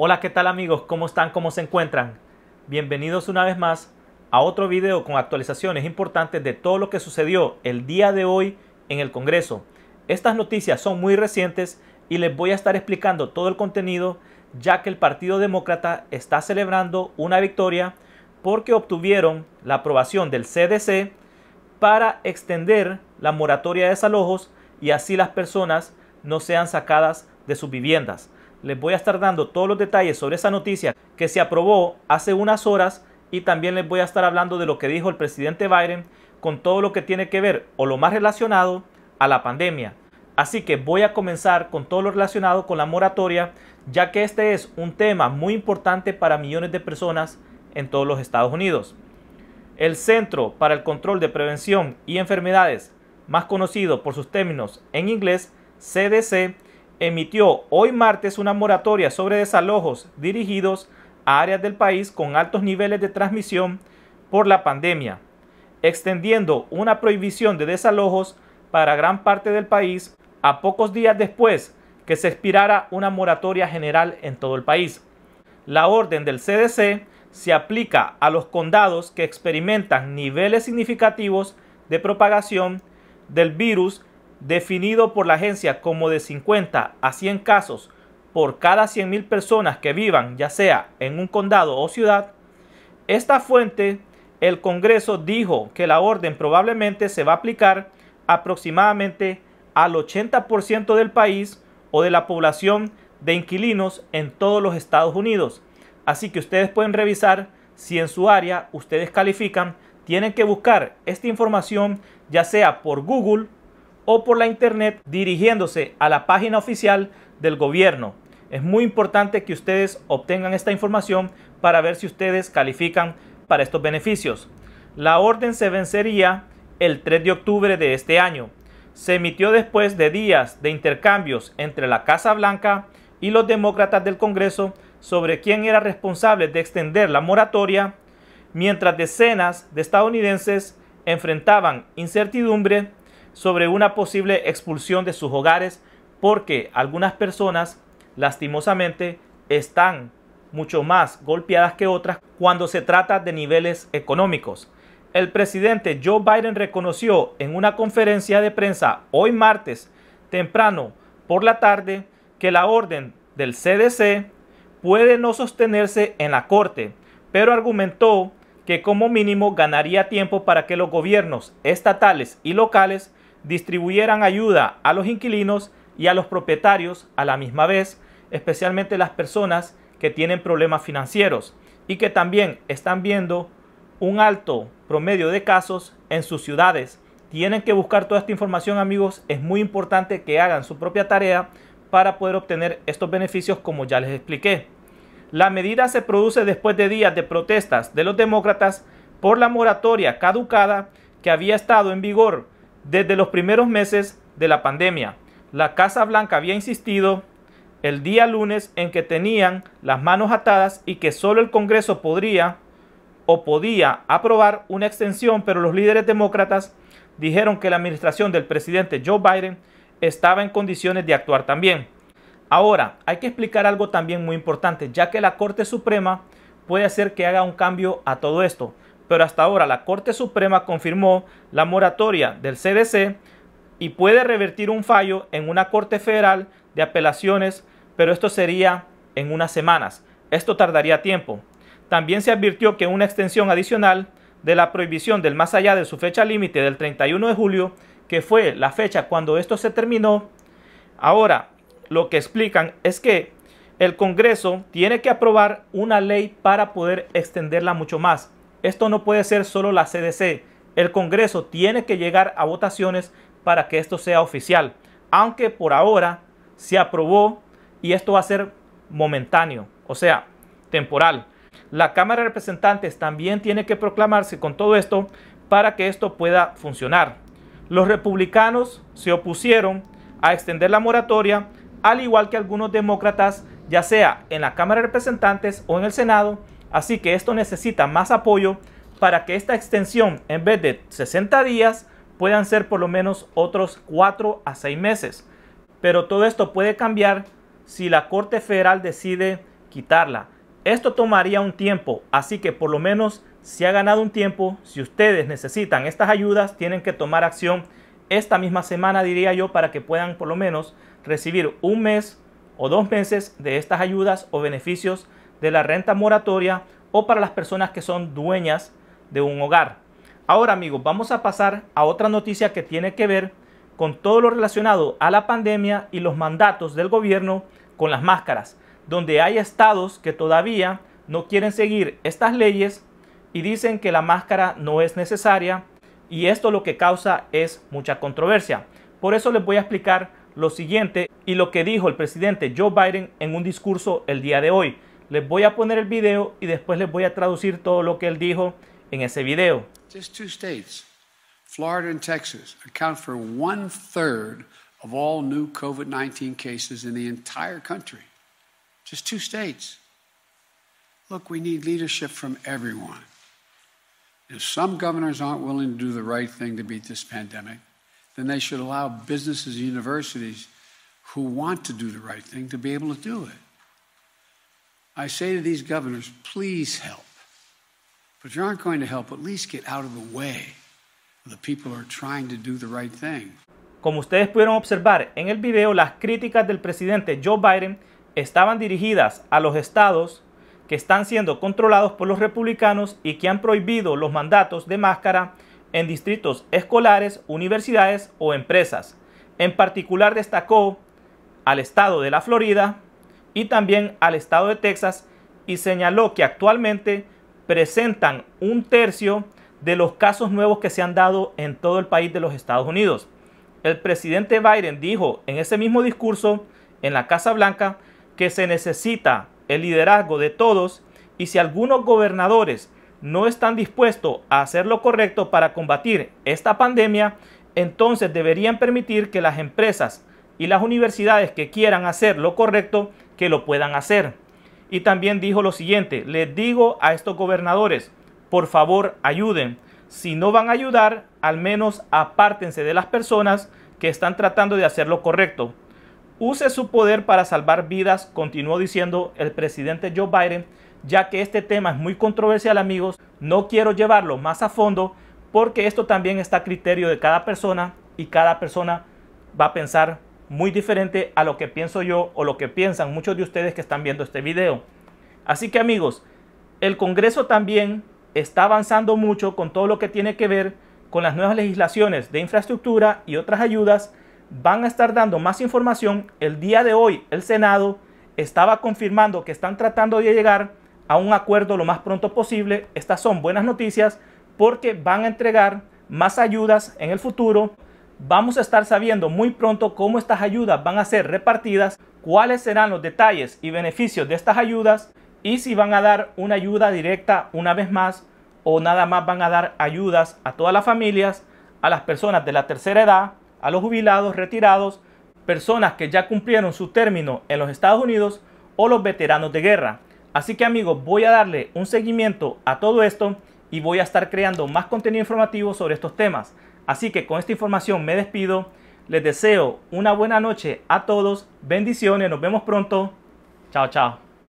Hola, ¿qué tal amigos? ¿Cómo están? ¿Cómo se encuentran? Bienvenidos una vez más a otro video con actualizaciones importantes de todo lo que sucedió el día de hoy en el Congreso. Estas noticias son muy recientes y les voy a estar explicando todo el contenido ya que el Partido Demócrata está celebrando una victoria porque obtuvieron la aprobación del CDC para extender la moratoria de desalojos y así las personas no sean sacadas de sus viviendas les voy a estar dando todos los detalles sobre esa noticia que se aprobó hace unas horas y también les voy a estar hablando de lo que dijo el presidente Biden con todo lo que tiene que ver o lo más relacionado a la pandemia. Así que voy a comenzar con todo lo relacionado con la moratoria, ya que este es un tema muy importante para millones de personas en todos los Estados Unidos. El Centro para el Control de Prevención y Enfermedades, más conocido por sus términos en inglés, CDC, emitió hoy martes una moratoria sobre desalojos dirigidos a áreas del país con altos niveles de transmisión por la pandemia, extendiendo una prohibición de desalojos para gran parte del país a pocos días después que se expirara una moratoria general en todo el país. La orden del CDC se aplica a los condados que experimentan niveles significativos de propagación del virus definido por la agencia como de 50 a 100 casos por cada 100.000 personas que vivan, ya sea en un condado o ciudad, esta fuente, el Congreso dijo que la orden probablemente se va a aplicar aproximadamente al 80% del país o de la población de inquilinos en todos los Estados Unidos. Así que ustedes pueden revisar si en su área ustedes califican, tienen que buscar esta información ya sea por Google o por la internet dirigiéndose a la página oficial del gobierno. Es muy importante que ustedes obtengan esta información para ver si ustedes califican para estos beneficios. La orden se vencería el 3 de octubre de este año. Se emitió después de días de intercambios entre la Casa Blanca y los demócratas del Congreso sobre quién era responsable de extender la moratoria, mientras decenas de estadounidenses enfrentaban incertidumbre sobre una posible expulsión de sus hogares porque algunas personas lastimosamente están mucho más golpeadas que otras cuando se trata de niveles económicos. El presidente Joe Biden reconoció en una conferencia de prensa hoy martes temprano por la tarde que la orden del CDC puede no sostenerse en la Corte, pero argumentó que como mínimo ganaría tiempo para que los gobiernos estatales y locales distribuyeran ayuda a los inquilinos y a los propietarios a la misma vez, especialmente las personas que tienen problemas financieros y que también están viendo un alto promedio de casos en sus ciudades. Tienen que buscar toda esta información amigos, es muy importante que hagan su propia tarea para poder obtener estos beneficios como ya les expliqué. La medida se produce después de días de protestas de los demócratas por la moratoria caducada que había estado en vigor desde los primeros meses de la pandemia, la Casa Blanca había insistido el día lunes en que tenían las manos atadas y que solo el Congreso podría o podía aprobar una extensión, pero los líderes demócratas dijeron que la administración del presidente Joe Biden estaba en condiciones de actuar también. Ahora, hay que explicar algo también muy importante, ya que la Corte Suprema puede hacer que haga un cambio a todo esto pero hasta ahora la Corte Suprema confirmó la moratoria del CDC y puede revertir un fallo en una Corte Federal de Apelaciones, pero esto sería en unas semanas. Esto tardaría tiempo. También se advirtió que una extensión adicional de la prohibición del más allá de su fecha límite del 31 de julio, que fue la fecha cuando esto se terminó, ahora lo que explican es que el Congreso tiene que aprobar una ley para poder extenderla mucho más. Esto no puede ser solo la CDC. El Congreso tiene que llegar a votaciones para que esto sea oficial. Aunque por ahora se aprobó y esto va a ser momentáneo, o sea, temporal. La Cámara de Representantes también tiene que proclamarse con todo esto para que esto pueda funcionar. Los republicanos se opusieron a extender la moratoria, al igual que algunos demócratas, ya sea en la Cámara de Representantes o en el Senado, Así que esto necesita más apoyo para que esta extensión, en vez de 60 días, puedan ser por lo menos otros 4 a 6 meses. Pero todo esto puede cambiar si la Corte Federal decide quitarla. Esto tomaría un tiempo, así que por lo menos si ha ganado un tiempo, si ustedes necesitan estas ayudas, tienen que tomar acción esta misma semana, diría yo, para que puedan por lo menos recibir un mes o dos meses de estas ayudas o beneficios de la renta moratoria o para las personas que son dueñas de un hogar. Ahora amigos, vamos a pasar a otra noticia que tiene que ver con todo lo relacionado a la pandemia y los mandatos del gobierno con las máscaras, donde hay estados que todavía no quieren seguir estas leyes y dicen que la máscara no es necesaria y esto lo que causa es mucha controversia. Por eso les voy a explicar lo siguiente y lo que dijo el presidente Joe Biden en un discurso el día de hoy. Les voy a poner el video y después les voy a traducir todo lo que él dijo en ese video. Just two states, Florida and Texas, account for one third of all new COVID-19 cases in the entire country. Just two states. Look, we need leadership from everyone. If some governors aren't willing to do the right thing to beat this pandemic, then they should allow businesses and universities who want to do the right thing to be able to do it. I say to these governors, please help. But you aren't going to help, least get out of the way the people are trying to do the right thing. Como ustedes pudieron observar en el video, las críticas del presidente Joe Biden estaban dirigidas a los estados que están siendo controlados por los republicanos y que han prohibido los mandatos de máscara en distritos escolares, universidades o empresas. En particular destacó al estado de la Florida, y también al estado de Texas y señaló que actualmente presentan un tercio de los casos nuevos que se han dado en todo el país de los Estados Unidos. El presidente Biden dijo en ese mismo discurso en la Casa Blanca que se necesita el liderazgo de todos y si algunos gobernadores no están dispuestos a hacer lo correcto para combatir esta pandemia, entonces deberían permitir que las empresas y las universidades que quieran hacer lo correcto, que lo puedan hacer. Y también dijo lo siguiente, les digo a estos gobernadores, por favor ayuden. Si no van a ayudar, al menos apártense de las personas que están tratando de hacer lo correcto. Use su poder para salvar vidas, continuó diciendo el presidente Joe Biden, ya que este tema es muy controversial amigos, no quiero llevarlo más a fondo porque esto también está a criterio de cada persona y cada persona va a pensar muy diferente a lo que pienso yo o lo que piensan muchos de ustedes que están viendo este video. Así que amigos, el Congreso también está avanzando mucho con todo lo que tiene que ver con las nuevas legislaciones de infraestructura y otras ayudas. Van a estar dando más información. El día de hoy el Senado estaba confirmando que están tratando de llegar a un acuerdo lo más pronto posible. Estas son buenas noticias porque van a entregar más ayudas en el futuro Vamos a estar sabiendo muy pronto cómo estas ayudas van a ser repartidas, cuáles serán los detalles y beneficios de estas ayudas y si van a dar una ayuda directa una vez más o nada más van a dar ayudas a todas las familias, a las personas de la tercera edad, a los jubilados, retirados, personas que ya cumplieron su término en los Estados Unidos o los veteranos de guerra. Así que amigos, voy a darle un seguimiento a todo esto y voy a estar creando más contenido informativo sobre estos temas. Así que con esta información me despido. Les deseo una buena noche a todos. Bendiciones. Nos vemos pronto. Chao, chao.